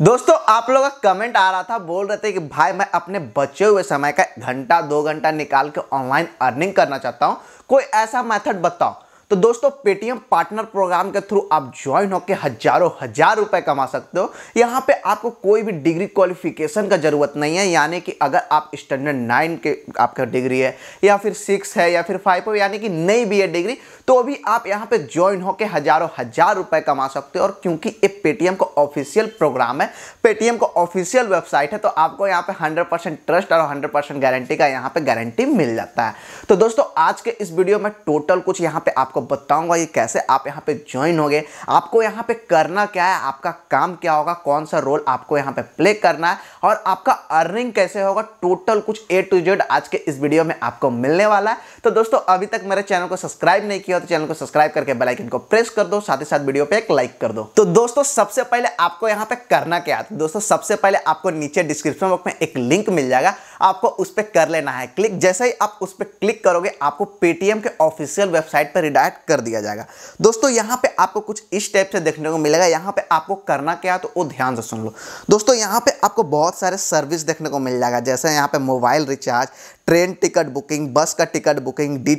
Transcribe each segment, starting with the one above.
दोस्तों आप लोगों का कमेंट आ रहा था बोल रहे थे कि भाई मैं अपने बचे हुए समय का घंटा दो घंटा निकाल के ऑनलाइन अर्निंग करना चाहता हूँ कोई ऐसा मेथड बताओ तो दोस्तों पेटीएम पार्टनर प्रोग्राम के थ्रू आप ज्वाइन होकर हजारों हजार रुपए कमा सकते हो यहाँ पे आपको कोई भी डिग्री क्वालिफिकेशन का जरूरत नहीं है यानी कि अगर आप स्टैंडर्ड नाइन के आपका डिग्री है या फिर सिक्स है या फिर फाइव है यानी कि नई बी डिग्री तो भी आप यहाँ पे ज्वाइन होकर हजारों हजार रुपए कमा सकते हो और क्योंकि ये पेटीएम का ऑफिशियल प्रोग्राम है पेटीएम का ऑफिशियल वेबसाइट है तो आपको यहाँ पे हंड्रेड ट्रस्ट और हंड्रेड गारंटी का यहाँ पे गारंटी मिल जाता है तो दोस्तों आज के इस वीडियो में टोटल कुछ यहाँ पे आपको बताऊंगा ये कैसे आप यहाँ पे ज्वाइन होगे आपको यहाँ पे करना क्या है आपका काम क्या होगा कौन सा रोल आपको यहाँ पे प्ले करना है और आपका अर्निंग कैसे होगा टोटल कुछ ए टू जेड आज के इस वीडियो में आपको मिलने वाला है तो दोस्तों अभी तक मेरे चैनल को सब्सक्राइब नहीं किया तो चैनल को सब्सक्राइब करके बेलाइकन को प्रेस कर दो साथ ही साथ वीडियो पर एक लाइक कर दो तो दोस्तों सबसे पहले आपको यहाँ पे करना क्या है तो दोस्तों सबसे पहले आपको नीचे डिस्क्रिप्शन बॉक्स में एक लिंक मिल जाएगा आपको उस पर कर लेना है क्लिक जैसे ही आप उस पर क्लिक करोगे आपको पेटीएम के ऑफिशियल वेबसाइट पर बैक कर दिया जाएगा दोस्तों यहां पे आपको कुछ इस टाइप से देखने को मिलेगा यहां पे आपको करना क्या तो वो ध्यान से सुन लो दोस्तों यहां पे आपको बहुत सारे सर्विस देखने को मिल जाएगा जैसे यहां पे mobile recharge train ticket booking bus का टिकट बुकिंग डी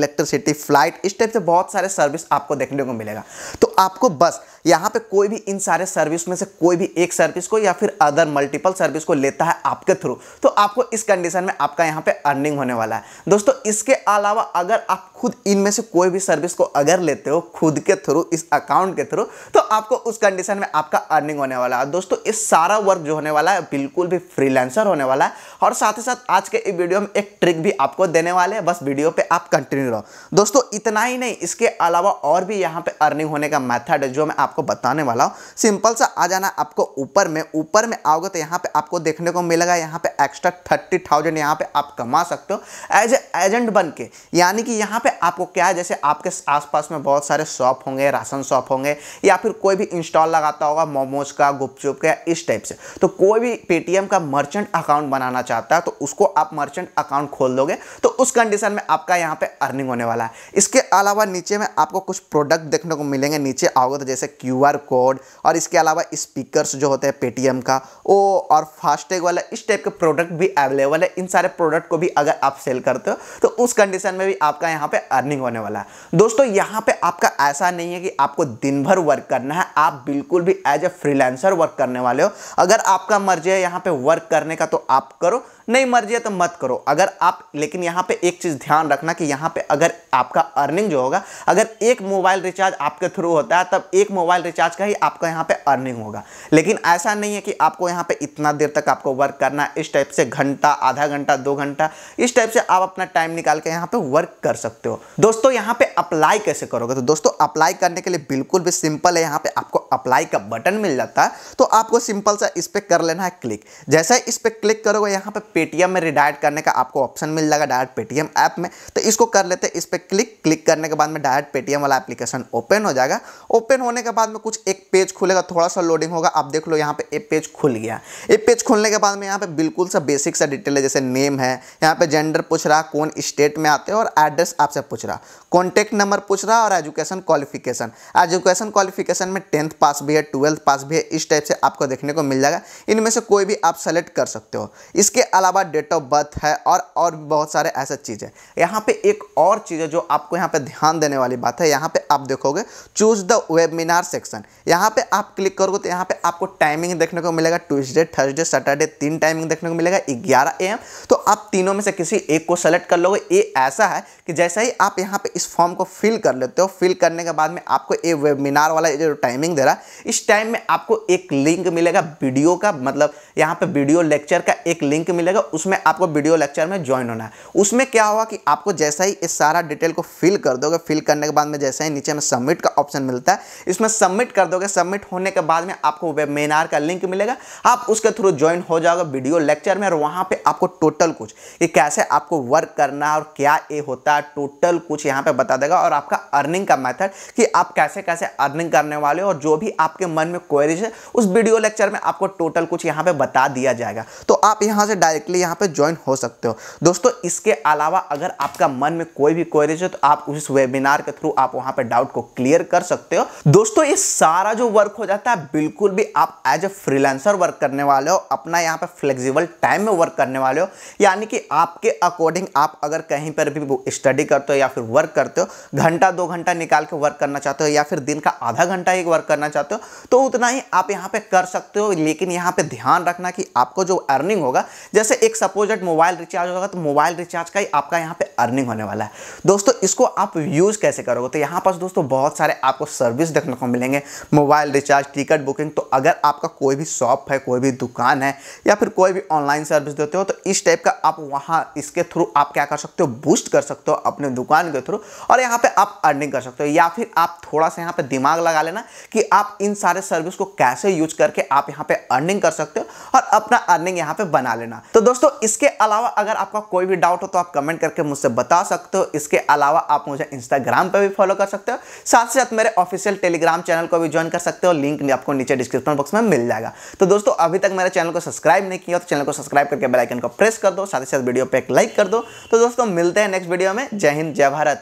इलेक्ट्रिसिटी फ्लाइट इस टाइप से बहुत सारे सर्विस आपको देखने को मिलेगा तो आपको बस यहाँ पे कोई भी इन सारे सर्विस में से कोई भी एक सर्विस को या फिर अदर मल्टीपल सर्विस को लेता है आपके थ्रू तो आपको इस कंडीशन में आपका यहाँ पे अर्निंग होने वाला है दोस्तों इसके अलावा अगर आप खुद इनमें से कोई भी सर्विस को अगर लेते हो खुद के थ्रू इस अकाउंट के थ्रू तो आपको उस कंडीशन में आपका अर्निंग होने वाला है दोस्तों इस सारा वर्क जो होने वाला है बिल्कुल भी फ्रीलैंसर होने वाला है और साथ ही साथ आज के वीडियो में एक ट्रिक भी आपको देने वाले हैं बस वीडियो पर आप कंटिन्यू रहो दोस्तों इतना ही नहीं इसके अलावा और भी यहाँ पे अर्निंग होने का मैथड है जो मैं आपको बताने वाला हूँ सिंपल सा आ जाना आपको ऊपर में ऊपर में आओगे तो यहाँ पे आपको देखने को मिलेगा यहाँ पे एक्स्ट्रा थर्टी थाउजेंड यहाँ पे आप कमा सकते हो एज ए एजेंट बन के यानी कि यहाँ पे आपको क्या है जैसे आपके आसपास में बहुत सारे शॉप होंगे राशन शॉप होंगे या फिर कोई भी इंस्टॉल लगाता होगा मोमोज का गुपचुप का इस टाइप से तो कोई भी पेटीएम का मर्चेंट अकाउंट बनाना चाहता है तो उसको आप मर्चेंट अकाउंट खोल दोगे तो उस कंडीशन में आपका यहाँ पर अर्निंग होने वाला है इसके अलावा नीचे में आपको कुछ प्रोडक्ट देखने को मिलेंगे नीचे नीचे आओगे तो जैसे क्यू कोड और इसके अलावा स्पीकर्स जो होते हैं पेटीएम का वो और फास्टैग वाला इस टाइप के प्रोडक्ट भी अवेलेबल है इन सारे प्रोडक्ट को भी अगर आप सेल करते हो तो उस कंडीशन में भी आपका यहाँ पे अर्निंग होने वाला है दोस्तों यहाँ पे आपका ऐसा नहीं है कि आपको दिन भर वर्क करना है आप बिल्कुल भी एज ए फ्रीलैंसर वर्क करने वाले हो अगर आपका मर्जी है यहाँ पे वर्क करने का तो आप करो नहीं मर्जी है तो मत करो अगर आप लेकिन यहाँ पे एक चीज़ ध्यान रखना कि यहाँ पे अगर आपका अर्निंग जो होगा अगर एक मोबाइल रिचार्ज आपके थ्रू होता है तब एक मोबाइल रिचार्ज का ही आपका यहाँ पे अर्निंग होगा लेकिन ऐसा नहीं है कि आपको यहाँ पे इतना देर तक आपको वर्क करना है इस टाइप से घंटा आधा घंटा दो घंटा इस टाइप से आप अपना टाइम निकाल के यहाँ पर वर्क कर सकते हो दोस्तों यहाँ पर अप्लाई कैसे करोगे तो दोस्तों तो अप्लाई करने के लिए बिल्कुल भी सिंपल है यहाँ पे आपको अप्लाई का बटन मिल जाता है तो आपको सिंपल सा इस पर कर लेना है क्लिक जैसे ही इस पर क्लिक करोगे यहाँ पे पेटीएम में रिडायरेक्ट करने का आपको ऑप्शन मिल जाएगा डायरेक्ट पेटीएम ऐप में तो इसको कर लेते हैं इस पर क्लिक क्लिक करने के बाद में डायरेक्ट पेटीएम वाला एप्लीकेशन ओपन हो जाएगा ओपन होने के बाद में कुछ एक पेज खुलेगा थोड़ा सा लोडिंग होगा आप देख लो यहाँ पे एक पेज खुल गया एक पेज खुलने के बाद में यहाँ पे बिल्कुल सा बेसिक सा डिटेल है जैसे नेम है यहाँ पे जेंडर पूछ रहा कौन स्टेट में आते हैं और एड्रेस आपसे पूछ रहा कॉन्टैक्ट नंबर पूछ रहा और education education qualification education qualification में टेंथ पास भी है ट्वेल्थ पास भी है इस टाइप से आपको देखने को मिल जाएगा इनमें से कोई भी आप सेलेक्ट कर सकते हो इसके अलावा डेट ऑफ बर्थ है और और बहुत सारे ऐसे चीज़ है यहाँ पे एक और चीज़ है जो आपको यहाँ पे ध्यान देने वाली बात है यहाँ पे आप देखोगे चूज द वेबिनार सेक्शन यहाँ पे आप क्लिक करोगे तो यहाँ पे आपको टाइमिंग देखने को मिलेगा ट्यूजडे थर्सडे सैटरडे तीन टाइमिंग देखने को मिलेगा ग्यारह ए तो आप तीनों में से किसी एक को सेलेक्ट कर लोगे ये ऐसा है कि जैसा ही आप यहाँ पे इस फॉर्म को फिल कर लेते हो फिल कर करने के बाद में आपको ये वेबिनार वाला जो टाइमिंग दे रहा है इस टाइम में आपको एक लिंक मिलेगा वीडियो का मतलब यहाँ पे वीडियो लेक्चर का एक लिंक मिलेगा उसमें आपको वीडियो लेक्चर में ज्वाइन होना है उसमें क्या होगा कि आपको जैसा ही इस सारा डिटेल को फिल कर दोगे फिल करने के बाद में जैसे ही नीचे में सबमिट का ऑप्शन मिलता है इसमें सबमिट कर दोगे सबमिट होने के बाद में आपको वेबिनार का लिंक मिलेगा आप उसके थ्रू ज्वाइन हो जाओगे वीडियो लेक्चर में और वहाँ पर आपको टोटल कुछ कि कैसे आपको वर्क करना और क्या ये होता है टोटल कुछ यहाँ पर बता देगा और आपका अर्निंग का मैथ मेथड कि आप कैसे कैसे अर्निंग करने वाले हो और जो भी आपके मन में क्वेरीज है उस वीडियो लेक्चर में आपको टोटल कुछ यहाँ पे बता दिया जाएगा तो आप यहाँ से डायरेक्टली यहाँ पे ज्वाइन हो सकते हो दोस्तों इसके अलावा अगर आपका मन में कोई भी क्वेरीज है तो आप उस वेबिनार के थ्रू आप वहाँ पर डाउट को क्लियर कर सकते हो दोस्तों ये सारा जो वर्क हो जाता है बिल्कुल भी आप एज ए फ्रीलांसर वर्क करने वाले हो अपना यहाँ पे फ्लेक्सिबल टाइम में वर्क करने वाले हो यानी कि आपके अकॉर्डिंग आप अगर कहीं पर भी स्टडी करते हो या फिर वर्क करते हो घंटा दो घंटा निकाल के वर्क करना चाहते हो या फिर दिन का आधा घंटा एक वर्क करना चाहते हो तो उतना ही आप यहाँ पे कर सकते हो लेकिन यहाँ पे ध्यान रखना कि आपको जो अर्निंग होगा जैसे एक सपोजेट मोबाइल रिचार्ज होगा तो मोबाइल रिचार्ज का ही आपका यहाँ पे अर्निंग होने वाला है दोस्तों इसको आप यूज़ कैसे करोगे तो यहाँ पास दोस्तों बहुत सारे आपको सर्विस देखने को मिलेंगे मोबाइल रिचार्ज टिकट बुकिंग तो अगर आपका कोई भी शॉप है कोई भी दुकान है या फिर कोई भी ऑनलाइन सर्विस देते हो तो इस टाइप का आप वहाँ इसके थ्रू आप क्या कर सकते हो बूस्ट कर सकते हो अपने दुकान के थ्रू और यहाँ पर आप अर्निंग कर सकते हो या फिर आप थोड़ा सा यहाँ पे दिमाग लगा लेना कि आप इन सारे सर्विस को कैसे यूज करके आप यहाँ पे अर्निंग कर सकते हो और अपना अर्निंग यहाँ पे बना लेना तो दोस्तों इसके अलावा अगर आपका कोई भी डाउट हो तो आप कमेंट करके मुझसे बता सकते हो इसके अलावा आप मुझे इंस्टाग्राम पर भी फॉलो कर सकते हो साथ साथ मेरे ऑफिशियल टेलीग्राम चैनल को भी ज्वाइन कर सकते हो लिंक आपको नीचे डिस्क्रिप्शन बॉक्स में मिल जाएगा तो दोस्तों अभी तक मेरे चैनल को सब्सक्राइब नहीं किया तो चैनल को सब्सक्राइब करके बेलाइकन को प्रेस कर दो साथ ही साथ वीडियो पर एक लाइक कर दो तो दोस्तों मिलते हैं नेक्स्ट वीडियो में जय हिंद जय भारत